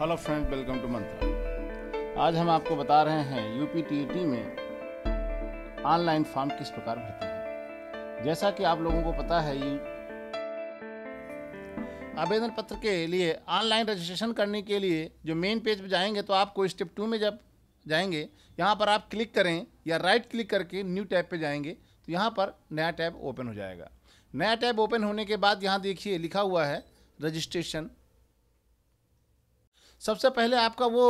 hello friend welcome to Mantra आज हम आपको बता रहे हैं यूपी टी में ऑनलाइन फॉर्म किस प्रकार भरते हैं जैसा कि आप लोगों को पता है ये आवेदन पत्र के लिए ऑनलाइन रजिस्ट्रेशन करने के लिए जो मेन पेज पर जाएंगे तो आपको स्टेप टू में जब जाएंगे यहाँ पर आप क्लिक करें या राइट क्लिक करके न्यू टैब पे जाएंगे तो यहाँ पर नया टैब ओपन हो जाएगा नया टैब ओपन होने के बाद यहाँ देखिए लिखा हुआ है रजिस्ट्रेशन सबसे पहले आपका वो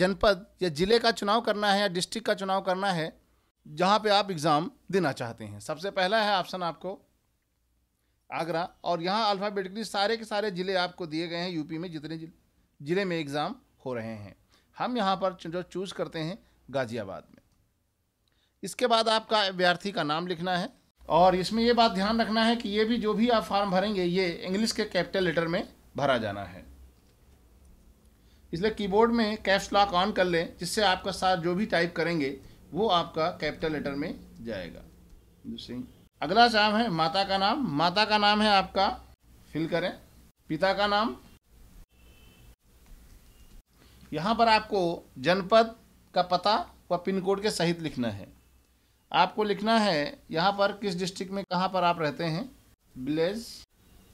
जनपद या ज़िले का चुनाव करना है या डिस्ट्रिक्ट का चुनाव करना है जहाँ पे आप एग्ज़ाम देना चाहते हैं सबसे पहला है ऑप्शन आपको आगरा और यहाँ अल्फ़ाबेटिकली सारे के सारे ज़िले आपको दिए गए हैं यूपी में जितने ज़िले में एग्ज़ाम हो रहे हैं हम यहाँ पर जो चूज़ करते हैं गाज़ियाबाद में इसके बाद आपका अभ्यर्थी का नाम लिखना है और इसमें ये बात ध्यान रखना है कि ये भी जो भी आप फॉर्म भरेंगे ये इंग्लिश के कैपिटल लेटर में भरा जाना है इसलिए कीबोर्ड में कैप्स लॉक ऑन कर लें जिससे आपका साथ जो भी टाइप करेंगे वो आपका कैपिटल लेटर में जाएगा अगला काम है माता का नाम माता का नाम है आपका फिल करें पिता का नाम यहाँ पर आपको जनपद का पता व पिन कोड के सहित लिखना है आपको लिखना है यहाँ पर किस डिस्ट्रिक्ट में कहाँ पर आप रहते हैं विलेज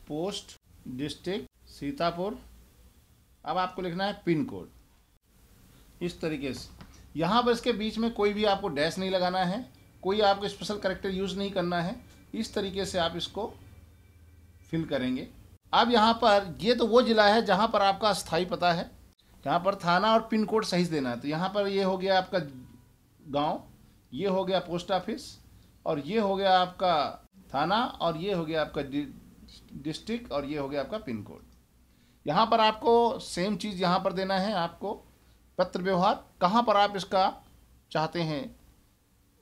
पोस्ट डिस्ट्रिक्ट सीतापुर अब आपको लिखना है पिन कोड इस तरीके से यहाँ पर इसके बीच में कोई भी आपको डैश नहीं लगाना है कोई आपको स्पेशल करेक्टर यूज़ नहीं करना है इस तरीके से आप इसको फिल करेंगे अब यहाँ पर ये तो वो ज़िला है जहाँ पर आपका अस्थाई पता है यहाँ पर थाना और पिन कोड सही देना है तो यहाँ पर ये हो गया आपका गांव ये हो गया पोस्ट ऑफिस और ये हो गया आपका थाना और ये हो गया आपका डिस्ट्रिक्ट और ये हो गया आपका पिन कोड यहाँ पर आपको सेम चीज़ यहाँ पर देना है आपको पत्र व्यवहार कहाँ पर आप इसका चाहते हैं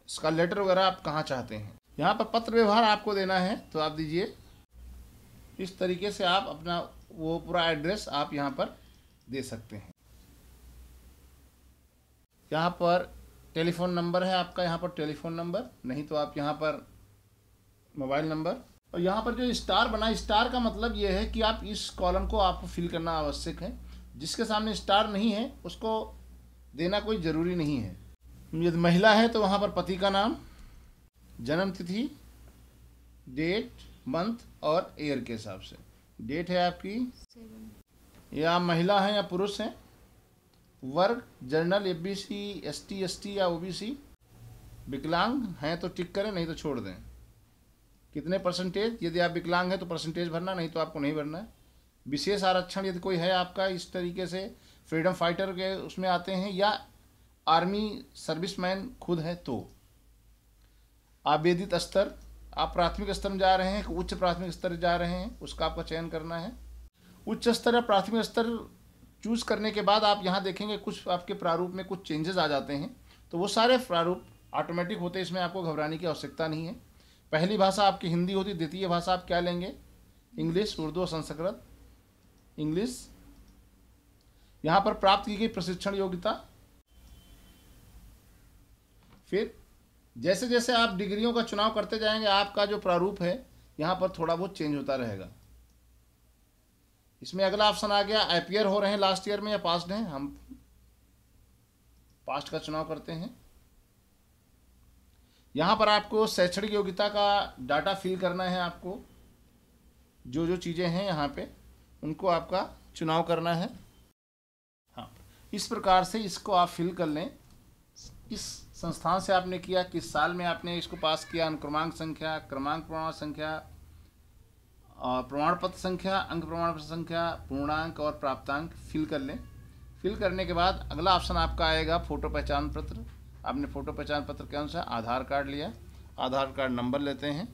इसका लेटर वगैरह आप कहाँ चाहते हैं यहाँ पर पत्र व्यवहार आपको देना है तो आप दीजिए इस तरीके से आप अपना वो पूरा एड्रेस आप यहाँ पर दे सकते हैं यहाँ पर टेलीफ़ोन नंबर है आपका यहाँ पर टेलीफ़ोन नंबर नहीं तो आप यहाँ पर मोबाइल नंबर और यहाँ पर जो स्टार बना स्टार का मतलब ये है कि आप इस कॉलम को आपको फिल करना आवश्यक है जिसके सामने स्टार नहीं है उसको देना कोई ज़रूरी नहीं है यदि महिला है तो वहाँ पर पति का नाम जन्म तिथि डेट मंथ और ईयर के हिसाब से डेट है आपकी या आप महिला हैं या पुरुष हैं वर्ग general ABC B C S T S T या ओ बी सी विकलांग हैं तो टिक करें नहीं तो छोड़ दें कितने परसेंटेज यदि आप विकलांग हैं तो परसेंटेज भरना नहीं तो आपको नहीं भरना है विशेष आरक्षण यदि कोई है आपका इस तरीके से फ्रीडम फाइटर के उसमें आते हैं या आर्मी सर्विसमैन खुद है तो आवेदित स्तर आप प्राथमिक स्तर में जा रहे हैं उच्च प्राथमिक स्तर जा रहे हैं उसका आपका चयन करना है उच्च स्तर या प्राथमिक स्तर चूज करने के बाद आप यहाँ देखेंगे कुछ आपके प्रारूप में कुछ चेंजेस आ जाते हैं तो वो सारे प्रारूप ऑटोमेटिक होते हैं इसमें आपको घबराने की आवश्यकता नहीं है पहली भाषा आपकी हिंदी होती द्वितीय भाषा आप क्या लेंगे इंग्लिश उर्दू संस्कृत इंग्लिश यहां पर प्राप्त की गई प्रशिक्षण योग्यता फिर जैसे जैसे आप डिग्रियों का चुनाव करते जाएंगे आपका जो प्रारूप है यहां पर थोड़ा बहुत चेंज होता रहेगा इसमें अगला ऑप्शन आ गया अपियर हो रहे हैं लास्ट ईयर में या पास्ट हैं हम पास्ट का चुनाव करते हैं यहाँ पर आपको शैक्षणिक योग्यता का डाटा फिल करना है आपको जो जो चीज़ें हैं यहाँ पे उनको आपका चुनाव करना है हाँ इस प्रकार से इसको आप फिल कर लें किस संस्थान से आपने किया किस साल में आपने इसको पास किया अनुक्रमांक संख्या क्रमांक प्रमाण संख्या और प्रमाण पत्र संख्या अंक प्रमाण पत्र संख्या पूर्णांक और प्राप्तांक फिल कर लें फिल करने के बाद अगला ऑप्शन आपका आएगा फोटो पहचान पत्र आपने फ़ोटो पहचान पत्र के अनुसार आधार कार्ड लिया आधार कार्ड नंबर लेते हैं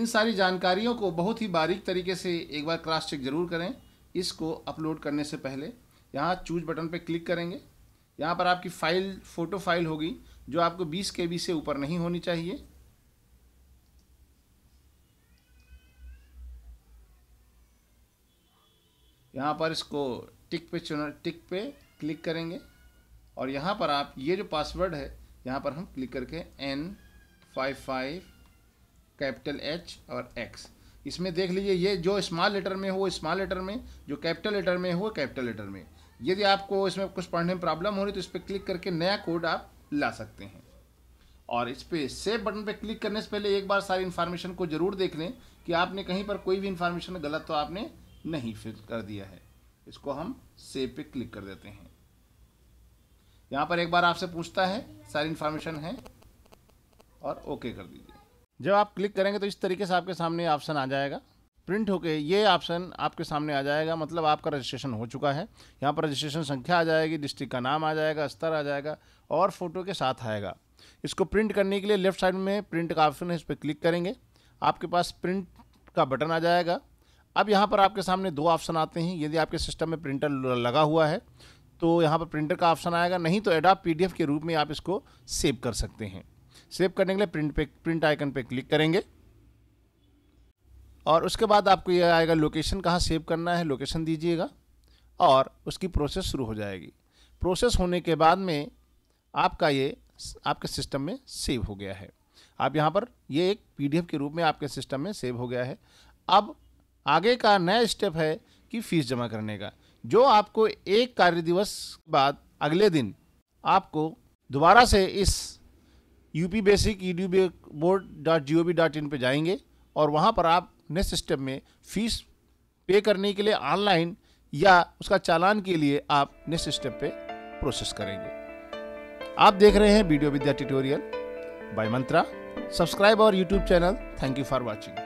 इन सारी जानकारियों को बहुत ही बारीक तरीके से एक बार क्रॉस चेक जरूर करें इसको अपलोड करने से पहले यहाँ चूज बटन पर क्लिक करेंगे यहाँ पर आपकी फ़ाइल फ़ोटो फाइल होगी जो आपको 20 के से ऊपर नहीं होनी चाहिए यहाँ पर इसको टिक पे चुना टिक पे क्लिक करेंगे और यहाँ पर आप ये जो पासवर्ड है यहाँ पर हम क्लिक करके N five five capital H और एक्स इसमें देख लीजिए ये जो स्मॉल लेटर में हो वो स्मॉल लेटर में जो कैपिटल लेटर में हो वो कैपिटल लेटर में यदि आपको इसमें कुछ पढ़ने में प्रॉब्लम हो रही तो इस पर क्लिक करके नया कोड आप ला सकते हैं और इस पर सेव बटन पर क्लिक करने से पहले एक बार सारी इन्फॉर्मेशन को ज़रूर देख लें कि आपने कहीं पर कोई भी इन्फॉर्मेशन गलत तो आपने नहीं फिल कर दिया है इसको हम सेव पे क्लिक कर देते हैं यहाँ पर एक बार आपसे पूछता है सारी इन्फॉर्मेशन है और ओके कर दीजिए जब आप क्लिक करेंगे तो इस तरीके से आपके सामने ऑप्शन आ जाएगा प्रिंट होके ये ऑप्शन आपके सामने आ जाएगा मतलब आपका रजिस्ट्रेशन हो चुका है यहाँ पर रजिस्ट्रेशन संख्या आ जाएगी डिस्ट्रिक्ट का नाम आ जाएगा स्तर आ जाएगा और फ़ोटो के साथ आएगा इसको प्रिंट करने के लिए लेफ्ट साइड में प्रिंट का ऑप्शन है इस पर क्लिक करेंगे आपके पास प्रिंट का बटन आ जाएगा अब यहाँ पर आपके सामने दो ऑप्शन आते हैं यदि आपके सिस्टम में प्रिंटर लगा हुआ है तो यहाँ पर प्रिंटर का ऑप्शन आएगा नहीं तो एडाप पी के रूप में आप इसको सेव कर सकते हैं सेव करने के लिए प्रिंट पे प्रिंट आइकन पे क्लिक करेंगे और उसके बाद आपको यह आएगा लोकेशन कहाँ सेव करना है लोकेशन दीजिएगा और उसकी प्रोसेस शुरू हो जाएगी प्रोसेस होने के बाद में आपका ये आपके सिस्टम में सेव हो गया है आप यहाँ पर ये एक पीडीएफ के रूप में आपके सिस्टम में सेव हो गया है अब आगे का नया स्टेप है कि फ़ीस जमा करने का जो आपको एक कार्य दिवस बाद अगले दिन आपको दोबारा से इस U P basic E D board dot G O V dot in पर जाएंगे और वहाँ पर आप नेक्स्ट स्टेप में फीस पे करने के लिए ऑनलाइन या उसका चालान के लिए आप नेक्स्ट स्टेप पे प्रोसेस करेंगे आप देख रहे हैं video Vidya tutorial by Mantra subscribe और YouTube channel thank you for watching